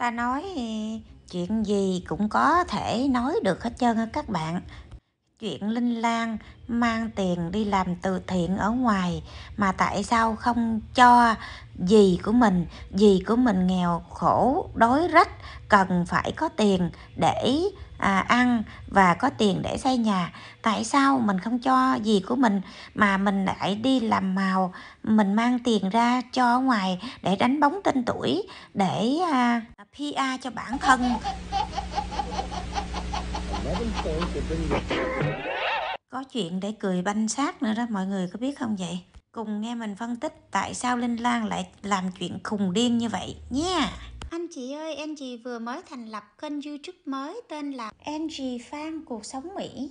ta nói chuyện gì cũng có thể nói được hết trơn á các bạn chuyện linh lan mang tiền đi làm từ thiện ở ngoài mà tại sao không cho gì của mình gì của mình nghèo khổ đói rách cần phải có tiền để à, ăn và có tiền để xây nhà tại sao mình không cho gì của mình mà mình lại đi làm màu mình mang tiền ra cho ngoài để đánh bóng tên tuổi để à, PR cho bản thân có chuyện để cười banh xác nữa đó mọi người có biết không vậy cùng nghe mình phân tích tại sao linh lan lại làm chuyện khùng điên như vậy nha yeah. Anh chị ơi, Angie vừa mới thành lập kênh YouTube mới tên là Angie Fan Cuộc Sống Mỹ.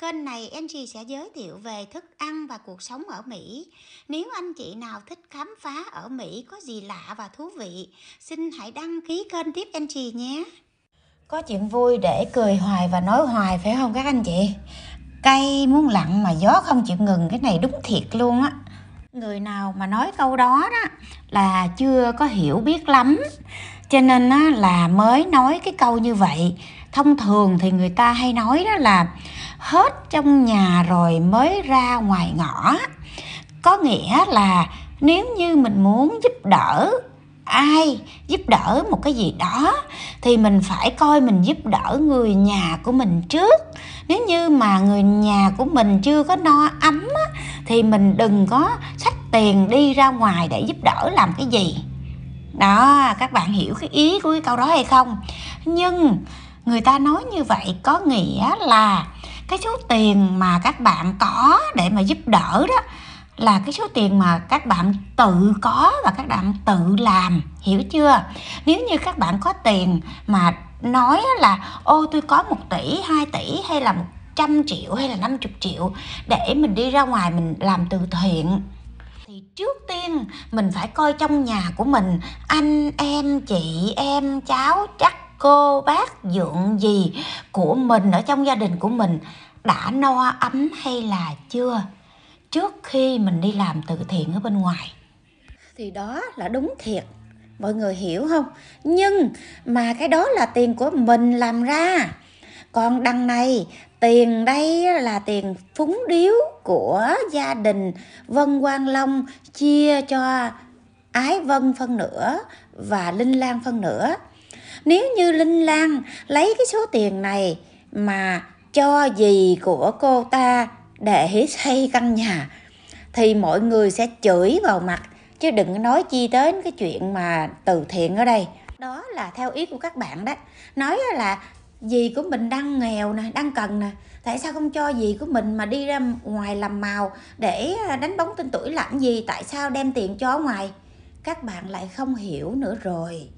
Kênh này Angie sẽ giới thiệu về thức ăn và cuộc sống ở Mỹ. Nếu anh chị nào thích khám phá ở Mỹ có gì lạ và thú vị, xin hãy đăng ký kênh tiếp Angie nhé. Có chuyện vui để cười hoài và nói hoài phải không các anh chị? Cây muốn lặng mà gió không chịu ngừng cái này đúng thiệt luôn á người nào mà nói câu đó đó là chưa có hiểu biết lắm cho nên á, là mới nói cái câu như vậy thông thường thì người ta hay nói đó là hết trong nhà rồi mới ra ngoài ngõ có nghĩa là nếu như mình muốn giúp đỡ ai giúp đỡ một cái gì đó thì mình phải coi mình giúp đỡ người nhà của mình trước nếu như mà người nhà của mình chưa có no ấm á, thì mình đừng có tiền đi ra ngoài để giúp đỡ làm cái gì đó các bạn hiểu cái ý của cái câu đó hay không nhưng người ta nói như vậy có nghĩa là cái số tiền mà các bạn có để mà giúp đỡ đó là cái số tiền mà các bạn tự có và các bạn tự làm hiểu chưa nếu như các bạn có tiền mà nói là ô tôi có 1 tỷ 2 tỷ hay là một trăm triệu hay là 50 triệu để mình đi ra ngoài mình làm từ thiện thì trước tiên mình phải coi trong nhà của mình anh em chị em cháu chắc cô bác dượng gì của mình ở trong gia đình của mình đã no ấm hay là chưa trước khi mình đi làm từ thiện ở bên ngoài thì đó là đúng thiệt mọi người hiểu không nhưng mà cái đó là tiền của mình làm ra còn đằng này tiền đây là tiền phúng điếu của gia đình vân quang long chia cho ái vân phân nửa và linh lan phân nửa nếu như linh lan lấy cái số tiền này mà cho gì của cô ta để xây căn nhà thì mọi người sẽ chửi vào mặt chứ đừng nói chi đến cái chuyện mà từ thiện ở đây đó là theo ý của các bạn đó nói là dì của mình đang nghèo nè đang cần nè tại sao không cho dì của mình mà đi ra ngoài làm màu để à, đánh bóng tên tuổi làm gì tại sao đem tiền cho ngoài các bạn lại không hiểu nữa rồi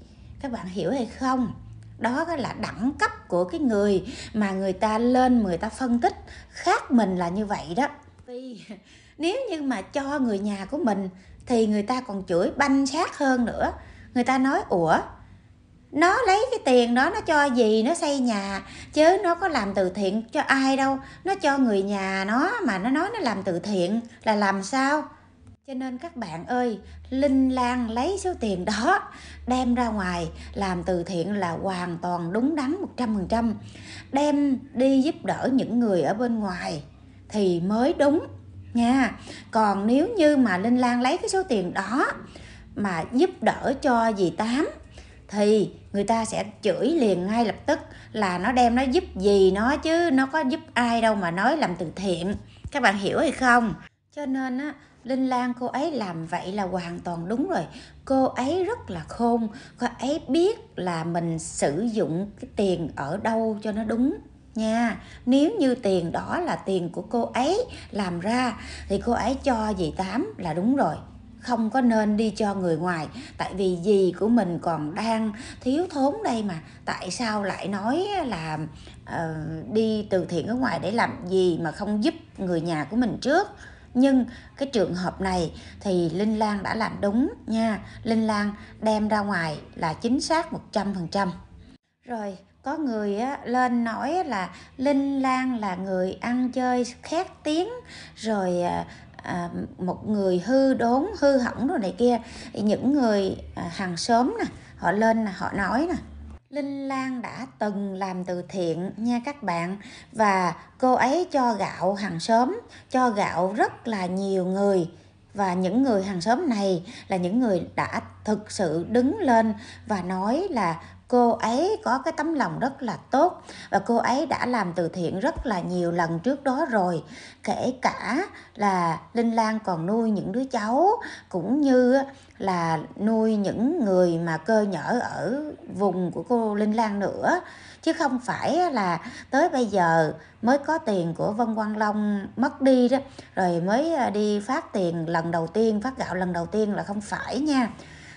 các bạn hiểu hay không đó là đẳng cấp của cái người mà người ta lên người ta phân tích khác mình là như vậy đó nếu như mà cho người nhà của mình thì người ta còn chửi banh sát hơn nữa người ta nói ủa nó lấy cái tiền đó nó cho gì nó xây nhà chứ nó có làm từ thiện cho ai đâu nó cho người nhà nó mà nó nói nó làm từ thiện là làm sao cho nên các bạn ơi linh lan lấy số tiền đó đem ra ngoài làm từ thiện là hoàn toàn đúng đắn 100% đem đi giúp đỡ những người ở bên ngoài thì mới đúng nha còn nếu như mà linh lan lấy cái số tiền đó mà giúp đỡ cho dì tám thì người ta sẽ chửi liền ngay lập tức là nó đem nó giúp gì nó chứ nó có giúp ai đâu mà nói làm từ thiện các bạn hiểu hay không cho nên á linh lan cô ấy làm vậy là hoàn toàn đúng rồi cô ấy rất là khôn cô ấy biết là mình sử dụng cái tiền ở đâu cho nó đúng nha nếu như tiền đó là tiền của cô ấy làm ra thì cô ấy cho dì tám là đúng rồi không có nên đi cho người ngoài tại vì gì của mình còn đang thiếu thốn đây mà tại sao lại nói là uh, đi từ thiện ở ngoài để làm gì mà không giúp người nhà của mình trước nhưng cái trường hợp này thì linh lan đã làm đúng nha linh lan đem ra ngoài là chính xác 100% rồi có người lên nói là linh lan là người ăn chơi khét tiếng rồi ờ, À, một người hư đốn hư hỏng rồi này kia những người à, hàng xóm nè họ lên là họ nói nè Linh Lan đã từng làm từ thiện nha các bạn và cô ấy cho gạo hàng xóm, cho gạo rất là nhiều người và những người hàng xóm này là những người đã thực sự đứng lên và nói là cô ấy có cái tấm lòng rất là tốt và cô ấy đã làm từ thiện rất là nhiều lần trước đó rồi kể cả là linh lan còn nuôi những đứa cháu cũng như là nuôi những người mà cơ nhở ở vùng của cô linh lan nữa chứ không phải là tới bây giờ mới có tiền của vân quang long mất đi đó rồi mới à, đi phát tiền lần đầu tiên phát gạo lần đầu tiên là không phải nha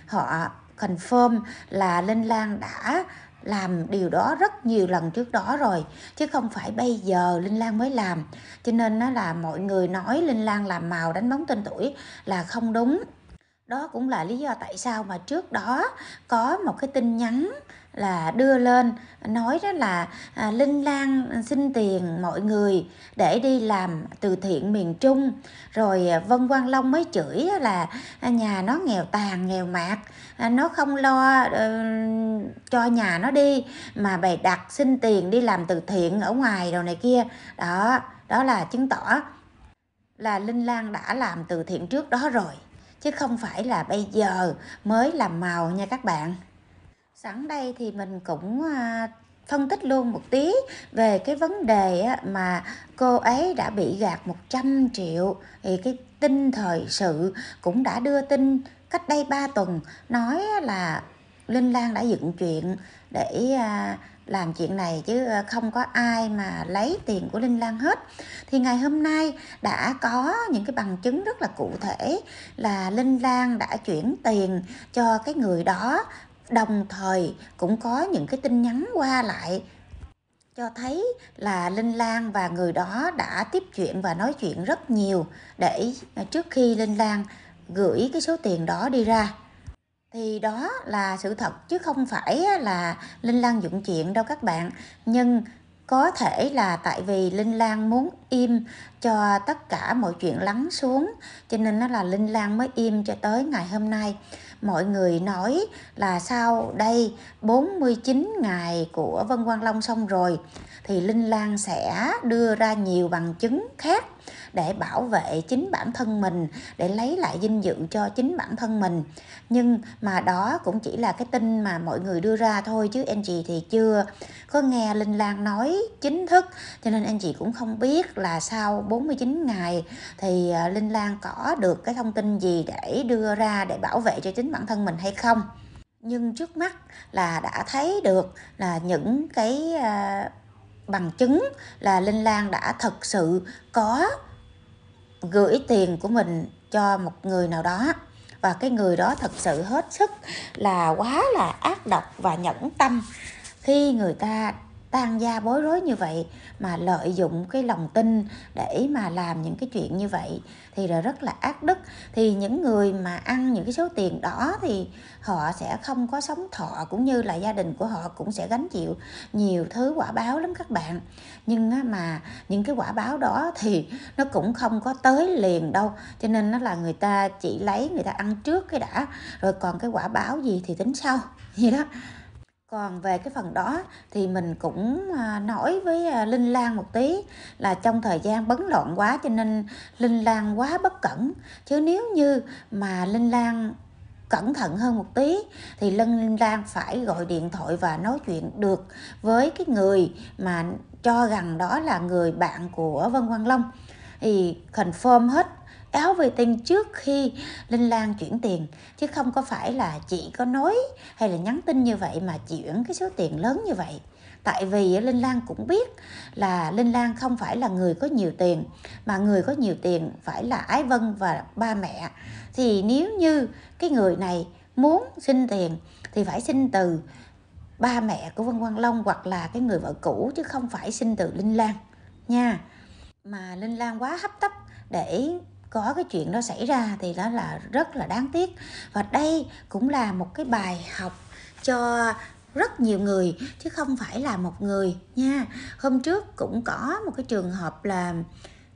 họ confirm là Linh Lan đã làm điều đó rất nhiều lần trước đó rồi chứ không phải bây giờ linh lan mới làm cho nên nó là mọi người nói linh lan làm màu đánh bóng tên tuổi là không đúng đó cũng là lý do tại sao mà trước đó có một cái tin nhắn là đưa lên nói đó là à, linh lan xin tiền mọi người để đi làm từ thiện miền trung rồi à, vân quang long mới chửi là à, nhà nó nghèo tàn nghèo mạt à, nó không lo uh, cho nhà nó đi mà bày đặt xin tiền đi làm từ thiện ở ngoài đồ này kia đó đó là chứng tỏ là linh lan đã làm từ thiện trước đó rồi chứ không phải là bây giờ mới làm màu nha các bạn sẵn đây thì mình cũng à, phân tích luôn một tí về cái vấn đề mà cô ấy đã bị gạt 100 triệu thì cái tin thời sự cũng đã đưa tin cách đây 3 tuần nói là Linh Lan đã dựng chuyện để à, làm chuyện này chứ không có ai mà lấy tiền của Linh Lan hết. Thì ngày hôm nay đã có những cái bằng chứng rất là cụ thể là Linh Lan đã chuyển tiền cho cái người đó đồng thời cũng có những cái tin nhắn qua lại cho thấy là Linh Lan và người đó đã tiếp chuyện và nói chuyện rất nhiều để à, trước khi Linh Lan gửi cái số tiền đó đi ra. Thì đó là sự thật chứ không phải là Linh Lan dụng chuyện đâu các bạn. Nhưng có thể là tại vì Linh Lan muốn im cho tất cả mọi chuyện lắng xuống cho nên nó là Linh Lan mới im cho tới ngày hôm nay mọi người nói là sau đây 49 ngày của Vân Quang Long xong rồi thì linh lan sẽ đưa ra nhiều bằng chứng khác để bảo vệ chính bản thân mình để lấy lại dinh dự cho chính bản thân mình nhưng mà đó cũng chỉ là cái tin mà mọi người đưa ra thôi chứ anh chị thì chưa có nghe linh lan nói chính thức cho nên anh chị cũng không biết là sau 49 ngày thì à, linh lan có được cái thông tin gì để đưa ra để bảo vệ cho chính bản thân mình hay không nhưng trước mắt là đã thấy được là những cái à, bằng chứng là Linh Lan đã thật sự có gửi tiền của mình cho một người nào đó và cái người đó thật sự hết sức là quá là ác độc và nhẫn tâm khi người ta tan gia bối rối như vậy mà lợi dụng cái lòng tin để mà làm những cái chuyện như vậy thì là rất là ác đức thì những người mà ăn những cái số tiền đó thì họ sẽ không có sống thọ cũng như là gia đình của họ cũng sẽ gánh chịu nhiều thứ quả báo lắm các bạn nhưng mà những cái quả báo đó thì nó cũng không có tới liền đâu cho nên nó là người ta chỉ lấy người ta ăn trước cái đã rồi còn cái quả báo gì thì tính sau gì đó còn về cái phần đó thì mình cũng à, nói với à, linh lan một tí là trong thời gian bấn loạn quá cho nên linh lan quá bất cẩn chứ nếu như mà linh lan cẩn thận hơn một tí thì linh lan phải gọi điện thoại và nói chuyện được với cái người mà cho rằng đó là người bạn của vân quang long thì confirm hết áo vệ tinh trước khi Linh Lan chuyển tiền chứ không có phải là chị có nói hay là nhắn tin như vậy mà chuyển cái số tiền lớn như vậy tại vì linh lan cũng biết là linh lan không phải là người có nhiều tiền mà người có nhiều tiền phải là ái vân và ba mẹ thì nếu như cái người này muốn xin tiền thì phải xin từ ba mẹ của vân quang long hoặc là cái người vợ cũ chứ không phải xin từ linh lan nha mà linh lan quá hấp tấp để có cái chuyện đó xảy ra thì đó là rất là đáng tiếc và đây cũng là một cái bài học cho rất nhiều người chứ không phải là một người nha hôm trước cũng có một cái trường hợp là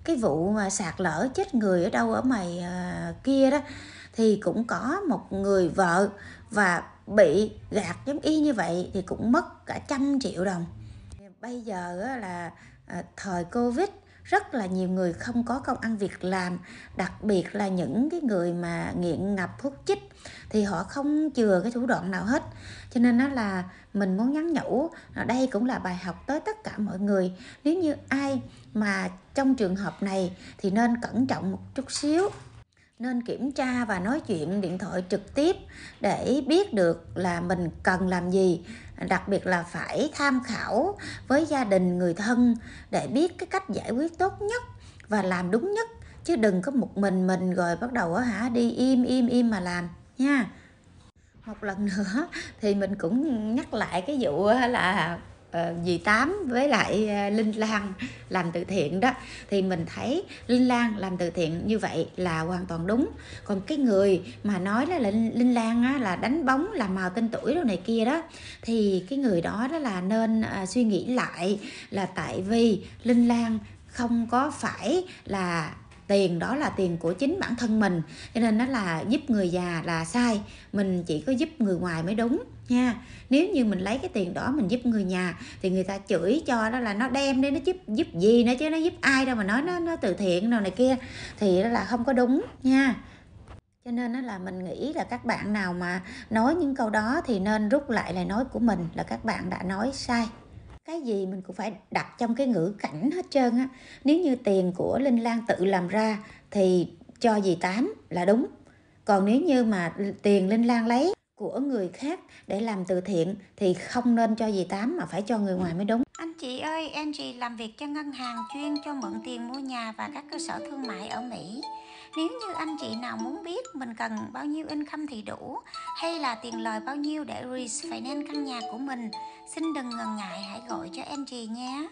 cái vụ mà sạt lở chết người ở đâu ở mày à, kia đó thì cũng có một người vợ và bị gạt giống y như vậy thì cũng mất cả trăm triệu đồng bây giờ là ờ, thời covid rất là nhiều người không có công ăn việc làm đặc biệt là những cái người mà nghiện ngập hút chích thì họ không chừa cái thủ đoạn nào hết cho nên nó là mình muốn nhắn nhủ à, đây cũng là bài học tới tất cả mọi người nếu như ai mà trong trường hợp này thì nên cẩn trọng một chút xíu nên kiểm tra và nói chuyện điện thoại trực tiếp để biết được là mình cần làm gì đặc biệt là phải tham khảo với gia đình người thân để biết cái cách giải quyết tốt nhất và làm đúng nhất chứ đừng có một mình mình rồi bắt đầu hả đi im im im mà làm nha một lần nữa thì mình cũng nhắc lại cái vụ là Ờ, dì tám với lại ờ, linh lan làm từ thiện đó thì mình thấy linh lan làm từ thiện như vậy là hoàn toàn đúng còn cái người mà nói là linh lan á, là đánh bóng làm màu tên tuổi đồ này kia đó thì cái người đó đó là nên à, suy nghĩ lại là tại vì linh lan không có phải là tiền đó là tiền của chính bản thân mình cho nên nó là giúp người già là sai mình chỉ có giúp người ngoài mới đúng nha nếu như mình lấy cái tiền đó mình giúp người nhà thì người ta chửi cho đó là nó đem đấy nó giúp giúp gì nữa chứ nó giúp ai đâu mà nói nó nó từ thiện nào này kia thì đó là không có đúng nha cho nên đó là mình nghĩ là các bạn nào mà nói những câu đó thì nên rút lại lời nói của mình là các bạn đã nói sai cái gì mình cũng phải đặt trong cái ngữ cảnh hết trơn á nếu như tiền của linh lan tự làm ra thì cho gì tám là đúng còn nếu như mà tiền linh lan lấy của người khác để làm từ thiện thì không nên cho dì tám mà phải cho người ngoài mới đúng anh chị ơi em chị làm việc cho ngân hàng chuyên cho mượn tiền mua nhà và các cơ sở thương mại ở mỹ nếu như anh chị nào muốn biết mình cần bao nhiêu income thì đủ hay là tiền lời bao nhiêu để refinance căn nhà của mình xin đừng ngần ngại hãy gọi cho em chị nhé